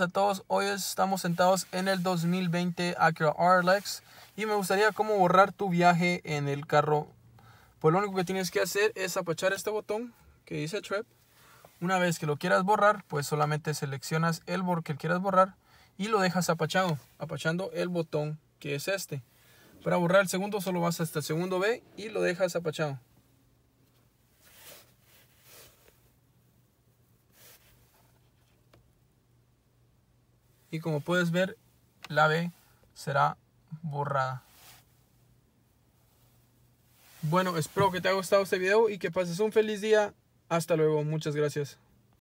a todos, hoy estamos sentados en el 2020 Acura RLX y me gustaría cómo borrar tu viaje en el carro. Pues lo único que tienes que hacer es apachar este botón que dice Trip. Una vez que lo quieras borrar, pues solamente seleccionas el borde que quieras borrar y lo dejas apachado, apachando el botón que es este. Para borrar el segundo solo vas hasta el segundo B y lo dejas apachado. y como puedes ver la B será borrada. Bueno, espero que te haya gustado este video y que pases un feliz día. Hasta luego, muchas gracias.